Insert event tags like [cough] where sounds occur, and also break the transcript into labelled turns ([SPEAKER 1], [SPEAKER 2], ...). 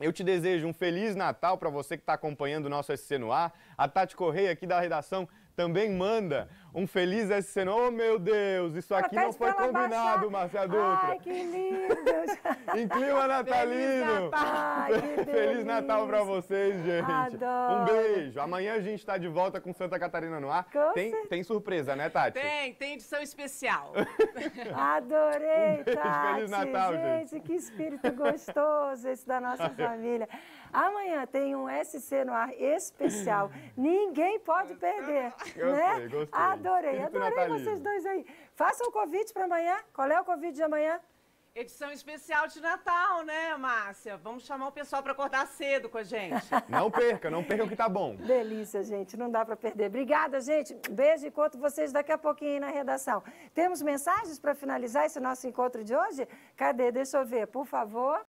[SPEAKER 1] Eu te desejo um feliz Natal para você que está acompanhando o nosso SC no ar. A Tati Correia aqui da redação também manda um feliz SC no Oh, meu Deus, isso aqui não foi combinado, baixar. Márcia Dutra. Ai,
[SPEAKER 2] que lindo! [laughs] em clima natalino. Feliz Natal, [laughs] Feliz
[SPEAKER 1] Natal pra vocês, gente. Adoro. Um beijo. Amanhã a gente tá de volta com Santa Catarina no ar. Com tem, tem surpresa, né, Tati?
[SPEAKER 3] Tem, tem edição especial.
[SPEAKER 4] [laughs] Adorei, um beijo, Tati. Feliz Natal, gente. Gente,
[SPEAKER 3] que espírito gostoso esse da
[SPEAKER 4] nossa família. Amanhã tem um SC no ar especial. Ninguém pode perder, gostei, né? Gostei. Adorei, adorei vocês dois aí. Façam o convite para amanhã. Qual é o convite de amanhã?
[SPEAKER 3] Edição especial de Natal, né, Márcia? Vamos chamar o pessoal para acordar cedo com a gente. [laughs] Não
[SPEAKER 1] perca, não perca o que tá bom.
[SPEAKER 4] Delícia, gente, não dá para perder. Obrigada, gente. Beijo e conto vocês daqui a pouquinho aí na redação. Temos mensagens para finalizar esse nosso encontro de hoje? Cadê? Deixa eu ver, por favor.